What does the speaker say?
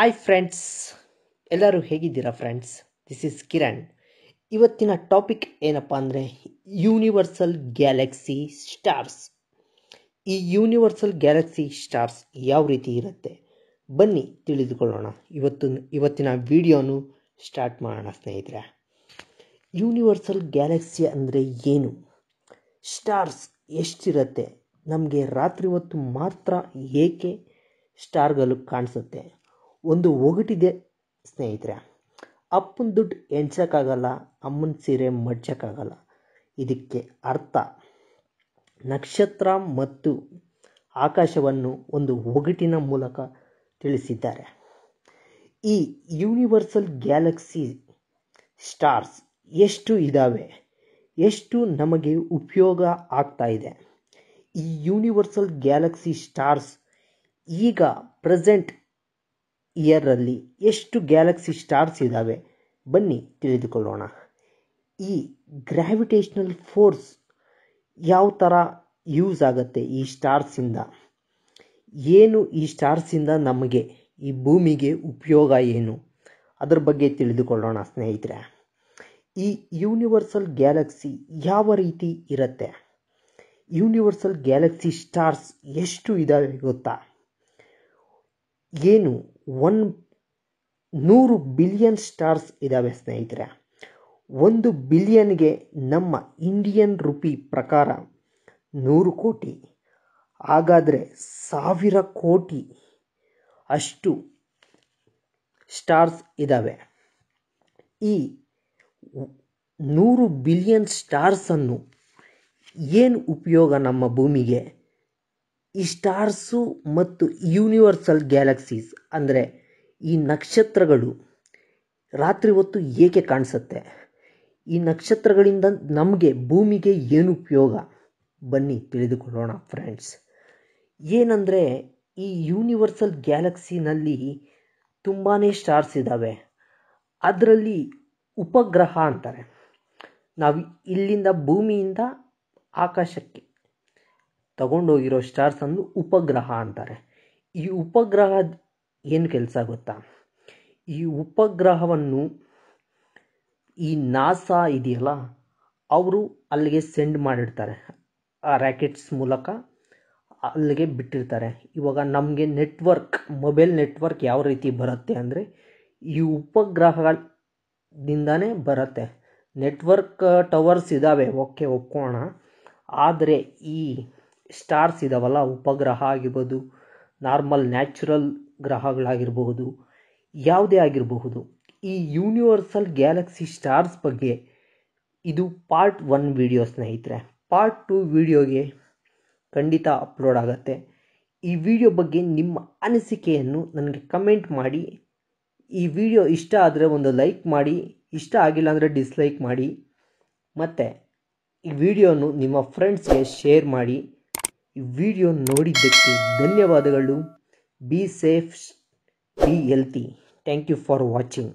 hi friends ಎಲ್ಲರೂ ಹೇಗಿದ್ದೀರಾ friends this is Kiran ಇವತ್ತಿನ ಟಾಪಿಕ್ ಏನಪ್ಪ ಅಂದರೆ ಯೂನಿವರ್ಸಲ್ ಗ್ಯಾಲಕ್ಸಿ ಸ್ಟಾರ್ಸ್ ಈ ಯೂನಿವರ್ಸಲ್ ಗ್ಯಾಲಕ್ಸಿ ಸ್ಟಾರ್ಸ್ ಯಾವ ರೀತಿ ಇರುತ್ತೆ ಬನ್ನಿ ತಿಳಿದುಕೊಳ್ಳೋಣ ಇವತ್ತು ಇವತ್ತಿನ ವಿಡಿಯೋನು ಸ್ಟಾರ್ಟ್ ಮಾಡೋಣ ಸ್ನೇಹಿತರೆ ಯೂನಿವರ್ಸಲ್ ಗ್ಯಾಲಕ್ಸಿ ಅಂದರೆ ಏನು ಸ್ಟಾರ್ಸ್ ಎಷ್ಟಿರುತ್ತೆ ನಮಗೆ ರಾತ್ರಿ ಹೊತ್ತು ಮಾತ್ರ ಏಕೆ ಸ್ಟಾರ್ಗಳು ಕಾಣಿಸುತ್ತೆ ಒಂದು ಒಗಟಿದೆ ಸ್ನೇಹಿತರೆ ಅಪ್ಪನ ದುಡ್ಡು ಎಣ್ಸೋಕ್ಕಾಗಲ್ಲ ಅಮ್ಮನ ಸೀರೆ ಮಡ್ಚೋಕ್ಕಾಗಲ್ಲ ಇದಕ್ಕೆ ಅರ್ಥ ನಕ್ಷತ್ರ ಮತ್ತು ಆಕಾಶವನ್ನು ಒಂದು ಒಗಟಿನ ಮೂಲಕ ತಿಳಿಸಿದ್ದಾರೆ ಈ ಯೂನಿವರ್ಸಲ್ ಗ್ಯಾಲಕ್ಸಿ ಸ್ಟಾರ್ಸ್ ಎಷ್ಟು ಇದ್ದಾವೆ ಎಷ್ಟು ನಮಗೆ ಉಪಯೋಗ ಆಗ್ತಾ ಇದೆ ಈ ಯೂನಿವರ್ಸಲ್ ಗ್ಯಾಲಕ್ಸಿ ಸ್ಟಾರ್ಸ್ ಈಗ ಪ್ರೆಸೆಂಟ್ ಇಯರಲ್ಲಿ ಎಷ್ಟು ಗ್ಯಾಲಕ್ಸಿ ಸ್ಟಾರ್ಸ್ ಇದ್ದಾವೆ ಬನ್ನಿ ತಿಳಿದುಕೊಳ್ಳೋಣ ಈ ಗ್ರಾವಿಟೇಷನಲ್ ಫೋರ್ಸ್ ಯಾವ ಥರ ಯೂಸ್ ಆಗುತ್ತೆ ಈ ಸ್ಟಾರ್ಸಿಂದ ಏನು ಈ ಸ್ಟಾರ್ಸಿಂದ ನಮಗೆ ಈ ಭೂಮಿಗೆ ಉಪಯೋಗ ಏನು ಅದರ ಬಗ್ಗೆ ತಿಳಿದುಕೊಳ್ಳೋಣ ಸ್ನೇಹಿತರೆ ಈ ಯೂನಿವರ್ಸಲ್ ಗ್ಯಾಲಕ್ಸಿ ಯಾವ ರೀತಿ ಇರುತ್ತೆ ಯೂನಿವರ್ಸಲ್ ಗ್ಯಾಲಕ್ಸಿ ಸ್ಟಾರ್ಸ್ ಎಷ್ಟು ಇದಾವೆ ಗೊತ್ತಾ ಏನು ಒನ್ ನೂರು ಬಿಲಿಯನ್ ಸ್ಟಾರ್ಸ್ ಇದ್ದಾವೆ ಸ್ನೇಹಿತರೆ ಒಂದು ಬಿಲಿಯನ್ಗೆ ನಮ್ಮ ಇಂಡಿಯನ್ ರುಪಿ ಪ್ರಕಾರ ನೂರು ಕೋಟಿ ಹಾಗಾದರೆ ಸಾವಿರ ಕೋಟಿ ಅಷ್ಟು ಸ್ಟಾರ್ಸ್ ಇದ್ದಾವೆ ಈ ನೂರು ಬಿಲಿಯನ್ ಸ್ಟಾರ್ಸನ್ನು ಏನು ಉಪಯೋಗ ನಮ್ಮ ಭೂಮಿಗೆ ಈ ಸ್ಟಾರ್ಸು ಮತ್ತು ಯೂನಿವರ್ಸಲ್ ಗ್ಯಾಲಕ್ಸೀಸ್ ಅಂದರೆ ಈ ನಕ್ಷತ್ರಗಳು ರಾತ್ರಿ ಹೊತ್ತು ಏಕೆ ಕಾಣಿಸುತ್ತೆ ಈ ನಕ್ಷತ್ರಗಳಿಂದ ನಮಗೆ ಭೂಮಿಗೆ ಏನು ಉಪಯೋಗ ಬನ್ನಿ ತಿಳಿದುಕೊಳ್ಳೋಣ ಫ್ರೆಂಡ್ಸ್ ಏನಂದರೆ ಈ ಯೂನಿವರ್ಸಲ್ ಗ್ಯಾಲಕ್ಸಿನಲ್ಲಿ ತುಂಬಾ ಸ್ಟಾರ್ಸ್ ಇದ್ದಾವೆ ಅದರಲ್ಲಿ ಉಪಗ್ರಹ ಅಂತಾರೆ ನಾವು ಇಲ್ಲಿಂದ ಭೂಮಿಯಿಂದ ಆಕಾಶಕ್ಕೆ ತಗೊಂಡೋಗಿರೋ ಸ್ಟಾರ್ಸನ್ನು ಉಪಗ್ರಹ ಅಂತಾರೆ ಈ ಉಪಗ್ರಹ ಏನು ಕೆಲಸ ಗೊತ್ತಾ ಈ ಉಪಗ್ರಹವನ್ನು ಈ ನಾಸಾ ಇದೆಯಲ್ಲ ಅವರು ಅಲ್ಲಿಗೆ ಸೆಂಡ್ ಮಾಡಿರ್ತಾರೆ ಆ ರ್ಯಾಕೆಟ್ಸ್ ಮೂಲಕ ಅಲ್ಲಿಗೆ ಬಿಟ್ಟಿರ್ತಾರೆ ಇವಾಗ ನಮಗೆ ನೆಟ್ವರ್ಕ್ ಮೊಬೈಲ್ ನೆಟ್ವರ್ಕ್ ಯಾವ ರೀತಿ ಬರುತ್ತೆ ಅಂದರೆ ಈ ಉಪಗ್ರಹದಿಂದನೇ ಬರುತ್ತೆ ನೆಟ್ವರ್ಕ್ ಟವರ್ಸ್ ಇದ್ದಾವೆ ಓಕೆ ಒಪ್ಕೋಣ ಆದರೆ ಈ ಸ್ಟಾರ್ಸ್ ಇದಾವಲ್ಲ ಉಪಗ್ರಹ ಆಗಿರ್ಬೋದು ನಾರ್ಮಲ್ ನ್ಯಾಚುರಲ್ ಗ್ರಹಗಳಾಗಿರಬಹುದು ಯಾವುದೇ ಆಗಿರಬಹುದು ಈ ಯೂನಿವರ್ಸಲ್ ಗ್ಯಾಲಕ್ಸಿ ಸ್ಟಾರ್ಸ್ ಬಗ್ಗೆ ಇದು ಪಾರ್ಟ್ ಒನ್ ವಿಡಿಯೋ ಸ್ನೇಹಿತರೆ ಪಾರ್ಟ್ ಟು ವಿಡಿಯೋಗೆ ಖಂಡಿತ ಅಪ್ಲೋಡ್ ಆಗುತ್ತೆ ಈ ವಿಡಿಯೋ ಬಗ್ಗೆ ನಿಮ್ಮ ಅನಿಸಿಕೆಯನ್ನು ನನಗೆ ಕಮೆಂಟ್ ಮಾಡಿ ಈ ವಿಡಿಯೋ ಇಷ್ಟ ಆದರೆ ಒಂದು ಲೈಕ್ ಮಾಡಿ ಇಷ್ಟ ಆಗಿಲ್ಲ ಅಂದರೆ ಡಿಸ್ಲೈಕ್ ಮಾಡಿ ಮತ್ತು ಈ ವಿಡಿಯೋನು ನಿಮ್ಮ ಫ್ರೆಂಡ್ಸ್ಗೆ ಶೇರ್ ಮಾಡಿ ವಿಡಿಯೋ ನೋಡಿದ್ದಕ್ಕೆ ಧನ್ಯವಾದಗಳು be safe be healthy thank you for watching